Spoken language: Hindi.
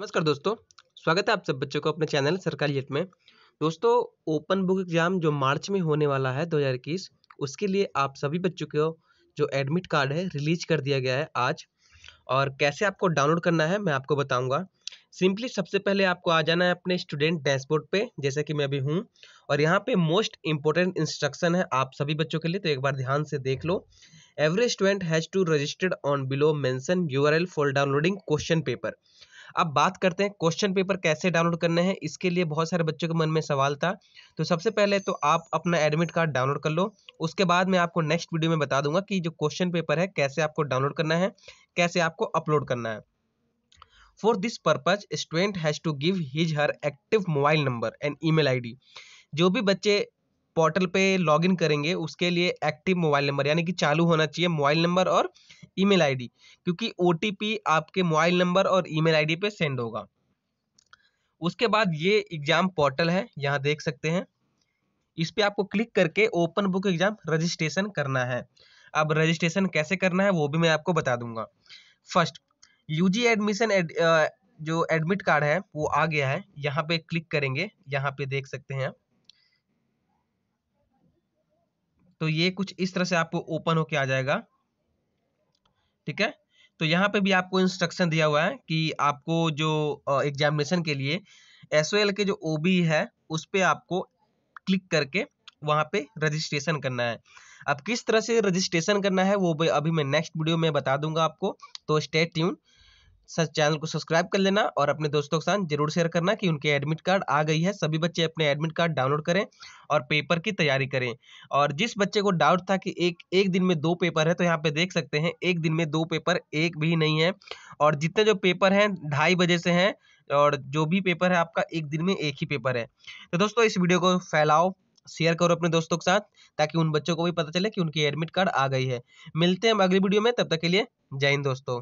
नमस्कार दोस्तों स्वागत है आप सब बच्चों को अपने चैनल सरकारी जेट में दोस्तों ओपन बुक एग्ज़ाम जो मार्च में होने वाला है 2021 उसके लिए आप सभी बच्चों को जो एडमिट कार्ड है रिलीज कर दिया गया है आज और कैसे आपको डाउनलोड करना है मैं आपको बताऊंगा सिंपली सबसे पहले आपको आ जाना है अपने स्टूडेंट डैशबोर्ड पे जैसे कि मैं अभी हूँ और यहाँ पे मोस्ट इंपॉर्टेंट इंस्ट्रक्शन है आप सभी बच्चों के लिए तो एक बार ध्यान से देख लो every student has to registered on below mention URL for downloading question paper अब बात करते हैं क्वेश्चन पेपर कैसे डाउनलोड करने हैं इसके लिए बहुत सारे बच्चों के मन में सवाल था तो सबसे पहले तो आप अपना एडमिट कार्ड डाउनलोड कर लो उसके बाद मैं आपको नेक्स्ट वीडियो में बता दूंगा कि जो क्वेश्चन पेपर है कैसे आपको डाउनलोड करना है कैसे आपको अपलोड करना है for this purpose student has to give his her active mobile number and email ID जो भी बच्चे पोर्टल पे लॉगिन करेंगे उसके लिए एक्टिव मोबाइल नंबर यानी कि चालू होना चाहिए मोबाइल नंबर और ईमेल आईडी क्योंकि ओ आपके मोबाइल नंबर और ईमेल आईडी पे सेंड होगा उसके बाद ये एग्ज़ाम पोर्टल है यहाँ देख सकते हैं इस पर आपको क्लिक करके ओपन बुक एग्ज़ाम रजिस्ट्रेशन करना है अब रजिस्ट्रेशन कैसे करना है वो भी मैं आपको बता दूंगा फर्स्ट यूजी एडमिशन एड, जो एडमिट कार्ड है वो आ गया है यहाँ पे क्लिक करेंगे यहाँ पे देख सकते हैं आप तो ये कुछ इस तरह से आपको ओपन होके आ जाएगा ठीक है तो यहाँ पे भी आपको इंस्ट्रक्शन दिया हुआ है कि आपको जो एग्जामिनेशन के लिए एस के जो ओ है उस पर आपको क्लिक करके वहाँ पे रजिस्ट्रेशन करना है अब किस तरह से रजिस्ट्रेशन करना है वो अभी मैं नेक्स्ट वीडियो में बता दूंगा आपको तो स्टेट ट्यून सर चैनल को सब्सक्राइब कर लेना और अपने दोस्तों के साथ जरूर शेयर करना कि उनके एडमिट कार्ड आ गई है सभी बच्चे अपने एडमिट कार्ड डाउनलोड करें और पेपर की तैयारी करें और जिस बच्चे को डाउट था कि एक एक दिन में दो पेपर है तो यहाँ पे देख सकते हैं एक दिन में दो पेपर एक भी नहीं है और जितने जो पेपर हैं ढाई बजे से हैं और जो भी पेपर है आपका एक दिन में एक ही पेपर है तो दोस्तों इस वीडियो को फैलाओ शेयर करो अपने दोस्तों के साथ ताकि उन बच्चों को भी पता चले कि उनकी एडमिट कार्ड आ गई है मिलते हैं हम अगली वीडियो में तब तक के लिए जय हिंद दोस्तों